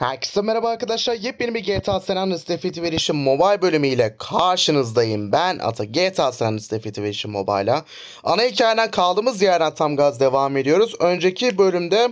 Herkese merhaba arkadaşlar. Yepyeni bir GTA San Andreas Defeat Verişim Mobile bölümüyle karşınızdayım. Ben Ata GTA San Andreas Defeat Verişim Mobile'a. Ana hikayeden kaldığımız yerden tam gaz devam ediyoruz. Önceki bölümde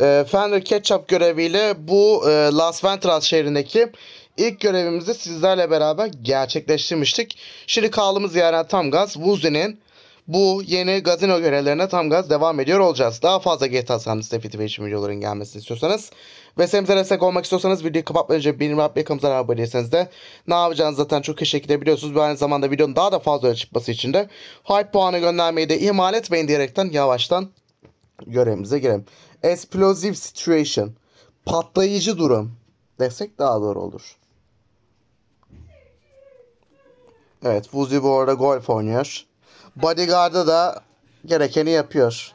e, Fender Ketchup göreviyle bu e, Las Ventras şehrindeki ilk görevimizi sizlerle beraber gerçekleştirmiştik. Şimdi kaldığımız yerden tam gaz Wuzi'nin bu yeni gazino görevlerine tam gaz devam ediyor olacağız. Daha fazla GTA San Andreas Defeat Verişim videoların gelmesini istiyorsanız ve Veselimize destek olmak istiyorsanız videoyu kapatmadan önce benim Rabbi yakamızdan abone değilseniz de ne yapacağınızı zaten çok iyi şekilde biliyorsunuz. Ve aynı zamanda videonun daha da fazla öne çıkması için de hype puanı göndermeyi de ihmal etmeyin diyerekten yavaştan görevimize girelim. Explosive situation. Patlayıcı durum desek daha doğru olur. Evet Vuzi bu arada golf oynuyor. Bodyguard'da da gerekeni yapıyor.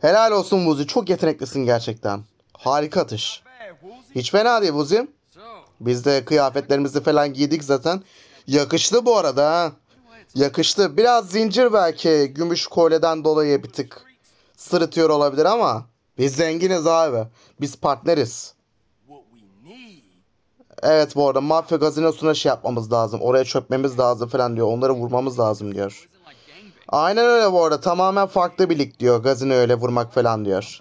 Helal olsun Vuzi. Çok yeteneklisin gerçekten. Harika atış. Hiç fena değil Buzim. Biz de kıyafetlerimizi falan giydik zaten. Yakıştı bu arada Yakıştı. Biraz zincir belki gümüş kolyeden dolayı bir tık sırıtıyor olabilir ama biz zenginiz abi. Biz partneriz. Evet bu arada mafya gazinosuna şey yapmamız lazım. Oraya çöpmemiz lazım falan diyor. Onları vurmamız lazım diyor. Aynen öyle bu arada. Tamamen farklı birlik diyor. Gazino öyle vurmak falan diyor.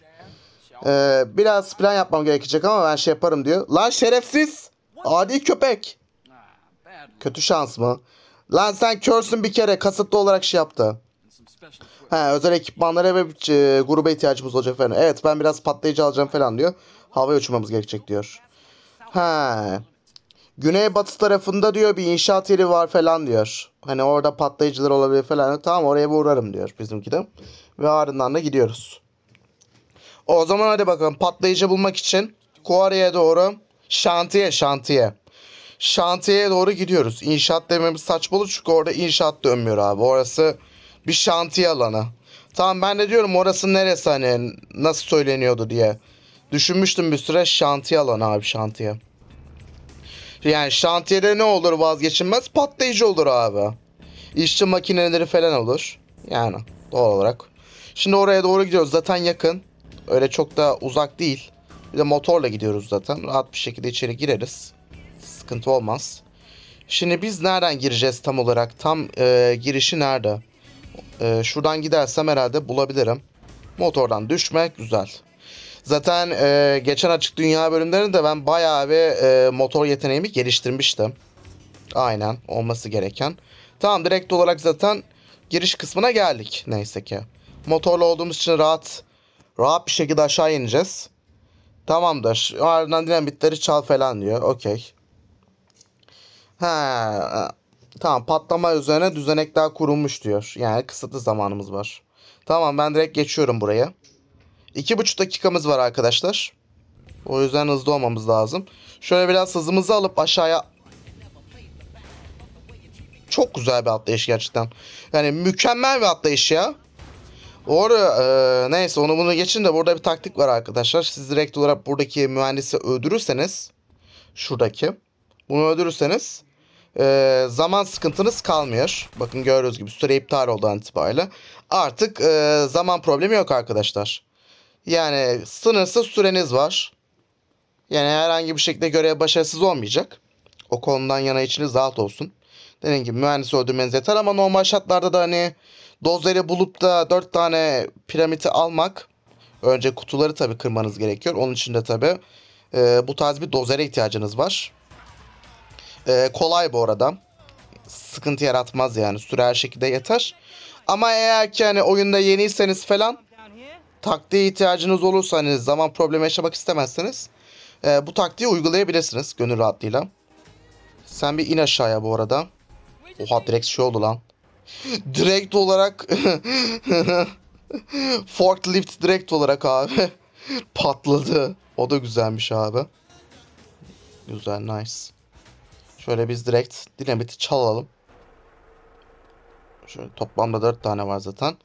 Ee, biraz plan yapmam gerekecek ama ben şey yaparım diyor. Lan şerefsiz. Adi köpek. Kötü şans mı? Lan sen körsün bir kere. Kasıtlı olarak şey yaptı. He, özel ekipmanlara ve e, gruba ihtiyacımız olacak falan. Evet ben biraz patlayıcı alacağım falan diyor. Havaya uçmamız gerekecek diyor. He. Güneybatı tarafında diyor bir inşaat yeri var falan diyor. Hani orada patlayıcılar olabilir falan. Tamam oraya bir uğrarım diyor bizimki de. Ve ardından da gidiyoruz. O zaman hadi bakalım patlayıcı bulmak için Kuarı'ya doğru şantiye şantiye. Şantiyeye doğru gidiyoruz. İnşaat dememiz saçma olur çünkü orada inşaat dönmüyor abi. Orası bir şantiye alanı. Tamam ben de diyorum orası neresi hani nasıl söyleniyordu diye. Düşünmüştüm bir süre şantiye alanı abi şantiye. Yani şantiyede ne olur vazgeçilmez? Patlayıcı olur abi. İşçi makineleri falan olur. Yani doğal olarak. Şimdi oraya doğru gidiyoruz. Zaten yakın. Öyle çok da uzak değil. Bir de motorla gidiyoruz zaten. Rahat bir şekilde içeri gireriz. Sıkıntı olmaz. Şimdi biz nereden gireceğiz tam olarak? Tam e, girişi nerede? E, şuradan gidersem herhalde bulabilirim. Motordan düşmek güzel. Zaten e, geçen açık dünya bölümlerinde ben bayağı bir e, motor yeteneğimi geliştirmiştim. Aynen olması gereken. Tamam direkt olarak zaten giriş kısmına geldik neyse ki. Motorlu olduğumuz için rahat Rahat bir şekilde aşağı ineceğiz. Tamamdır. Ardından dinamitleri çal falan diyor. Okey. He. Tamam patlama üzerine düzenek daha kurulmuş diyor. Yani kısıtlı zamanımız var. Tamam ben direkt geçiyorum buraya. İki buçuk dakikamız var arkadaşlar. O yüzden hızlı olmamız lazım. Şöyle biraz hızımızı alıp aşağıya... Çok güzel bir atlayış gerçekten. Yani mükemmel bir atlayış ya. Orada e, neyse onu bunu geçin de burada bir taktik var arkadaşlar. Siz direkt olarak buradaki mühendisi öldürürseniz şuradaki bunu öldürürseniz e, zaman sıkıntınız kalmıyor. Bakın gördüğünüz gibi süre iptal oldu an itibariyle. Artık e, zaman problemi yok arkadaşlar. Yani sınırsız süreniz var. Yani herhangi bir şekilde görev başarısız olmayacak. O konudan yana içiniz rahat olsun. Dediğim gibi mühendis öldürmeniz yeter ama normal şartlarda da hani dozları bulup da 4 tane piramiti almak önce kutuları tabi kırmanız gerekiyor. Onun için de tabi e, bu tarz bir dozere ihtiyacınız var. E, kolay bu arada. Sıkıntı yaratmaz yani. Süre her şekilde yeter. Ama eğer ki hani oyunda yeniyseniz falan taktiğe ihtiyacınız olursa hani zaman problemi yaşamak istemezseniz e, bu taktiği uygulayabilirsiniz gönül rahatlığıyla. Sen bir in aşağıya bu arada. Oha direkt şey oldu lan. direkt olarak forklift direkt olarak abi patladı. O da güzelmiş abi. Güzel nice. Şöyle biz direkt dinamiti çalalım. Şöyle toplamda 4 tane var zaten.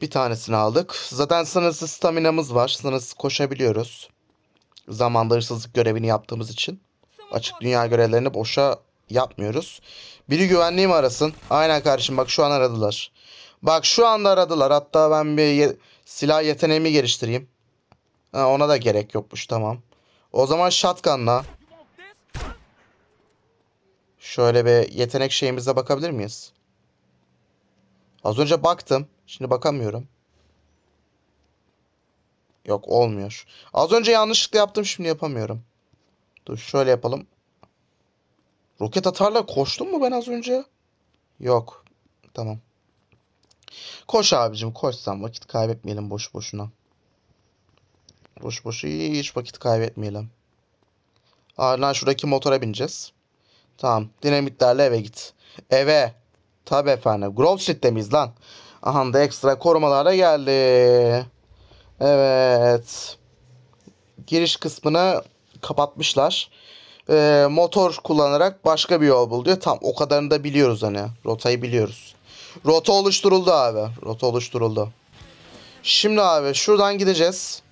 Bir tanesini aldık. Zaten sınırsız staminamız var. Sınırsız koşabiliyoruz. Zamanda hırsızlık görevini yaptığımız için. Açık dünya görevlerini boşa yapmıyoruz. Biri güvenliğim arasın? Aynen kardeşim bak şu an aradılar. Bak şu anda aradılar. Hatta ben bir ye silah yeteneğimi geliştireyim. Ha, ona da gerek yokmuş tamam. O zaman shotgun'la. Şöyle bir yetenek şeyimize bakabilir miyiz? Az önce baktım. Şimdi bakamıyorum. Yok olmuyor. Az önce yanlışlıkla yaptım şimdi yapamıyorum. Dur şöyle yapalım. Roket atarla koştum mu ben az önce? Yok. Tamam. Koş abicim koş sen vakit kaybetmeyelim boş boşuna. Boş boşu hiç vakit kaybetmeyelim. Ardından şuradaki motora bineceğiz. Tamam dinamitlerle eve git. Eve. Tabi efendim. Grove Street'te miyiz lan? Aha da ekstra korumalara geldi. Evet. Giriş kısmına kapatmışlar. E, motor kullanarak başka bir yol bul diyor. Tam o kadarını da biliyoruz hani. Rotayı biliyoruz. Rota oluşturuldu abi. Rota oluşturuldu. Şimdi abi şuradan gideceğiz.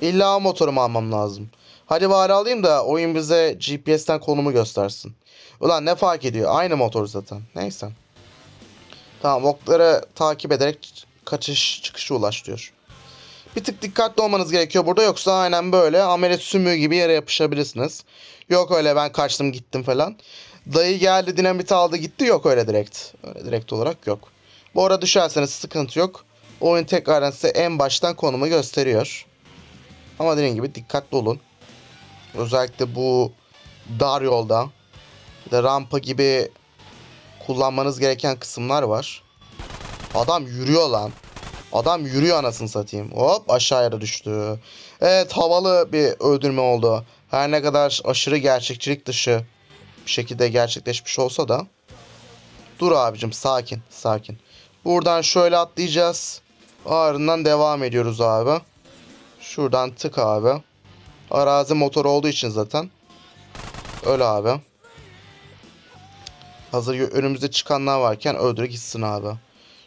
İlla motorumu almam lazım. Hadi bari alayım da oyun bize GPS'ten konumu göstersin. Ulan ne fark ediyor? Aynı motor zaten. Neyse. Tamam okları takip ederek kaçış çıkışı ulaş diyor. Bir tık dikkatli olmanız gerekiyor burada yoksa aynen böyle ameliyat sümüğü gibi yere yapışabilirsiniz. Yok öyle ben kaçtım gittim falan. Dayı geldi dinamit aldı gitti yok öyle direkt. Öyle direkt olarak yok. Bu arada düşerseniz sıkıntı yok. Oyun tekrardan size en baştan konumu gösteriyor. Ama dediğim gibi dikkatli olun. Özellikle bu dar yolda bir de rampa gibi kullanmanız gereken kısımlar var. Adam yürüyor lan. Adam yürüyor anasını satayım. Hop aşağıya düştü. Evet havalı bir öldürme oldu. Her ne kadar aşırı gerçekçilik dışı bir şekilde gerçekleşmiş olsa da. Dur abicim sakin sakin. Buradan şöyle atlayacağız. Ağrından devam ediyoruz abi. Şuradan tık abi. Arazi motor olduğu için zaten. Öl abi. Hazır önümüzde çıkanlar varken öldür gitsin abi.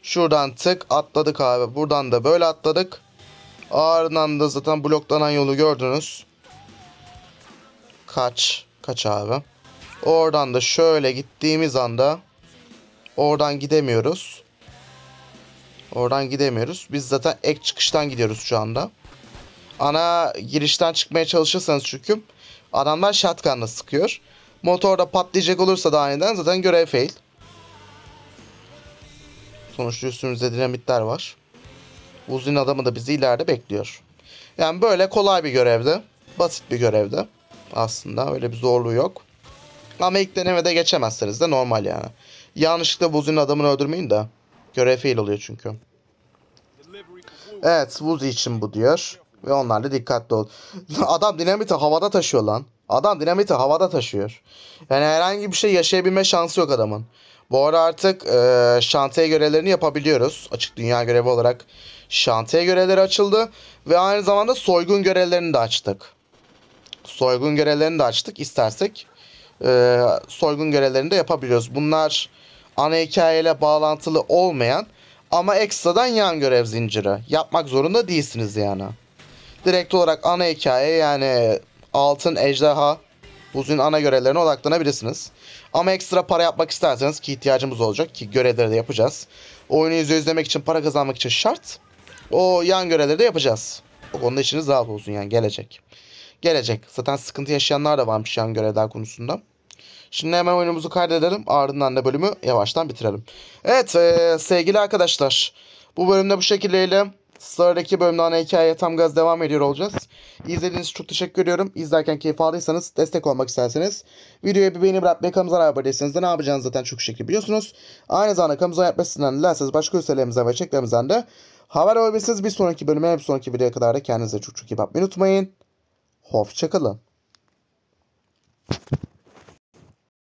Şuradan tık atladık abi. Buradan da böyle atladık. Ardından da zaten bloklanan yolu gördünüz. Kaç. Kaç abi. Oradan da şöyle gittiğimiz anda oradan gidemiyoruz. Oradan gidemiyoruz. Biz zaten ek çıkıştan gidiyoruz şu anda. Ana girişten çıkmaya çalışırsanız çünkü adamlar shotgun'la sıkıyor. Motorda patlayacak olursa da aniden zaten görev fail. Sonuçta üstümüzde dinamitler var. Uzun adamı da bizi ileride bekliyor. Yani böyle kolay bir görevdi. Basit bir görevdi. Aslında öyle bir zorluğu yok. Ama ilk denemede geçemezseniz de normal yani. Yanlışlıkla Vuzi'nin adamını öldürmeyin de. Görev fail oluyor çünkü. Evet Vuzi için bu diyor. Ve onlar da dikkatli ol. Adam dinamiti havada taşıyor lan. Adam dinamiti havada taşıyor. Yani herhangi bir şey yaşayabilme şansı yok adamın. Bu ara artık e, şantiye görevlerini yapabiliyoruz. Açık dünya görevi olarak şantiye görevleri açıldı. Ve aynı zamanda soygun görevlerini de açtık. Soygun görevlerini de açtık. İstersek e, soygun görevlerini de yapabiliyoruz. Bunlar ana hikayeyle bağlantılı olmayan ama ekstradan yan görev zinciri. Yapmak zorunda değilsiniz yani. Direkt olarak ana hikaye yani altın ejderha Buzun ana görevlerine odaklanabilirsiniz. Ama ekstra para yapmak isterseniz ki ihtiyacımız olacak ki görevleri de yapacağız. Oyunu izlemek için para kazanmak için şart. O yan görevleri de yapacağız. O konuda işiniz rahat olsun yani gelecek. Gelecek. Zaten sıkıntı yaşayanlar da varmış yan görevler konusunda. Şimdi hemen oyunumuzu kaydedelim. Ardından da bölümü yavaştan bitirelim. Evet e, sevgili arkadaşlar. Bu bölümde bu şekildeyle Sıradaki bölümden hikayeye tam gaz devam ediyor olacağız. İzlediğiniz için çok teşekkür ediyorum. İzlerken keyif aldıysanız destek olmak isterseniz videoya bir beğeni bırakmayı kanalımıza abone değilseniz de ne yapacağınızı zaten çok şekilde biliyorsunuz. Aynı zamanda kanalımıza yapmasından dilerseniz başka üstellerimizden ve çeklerimizden de haber olabilirsiniz. Bir sonraki bölüme, bir sonraki videoya kadar da kendinize çok çok iyi bakmayı unutmayın. Hoşçakalın.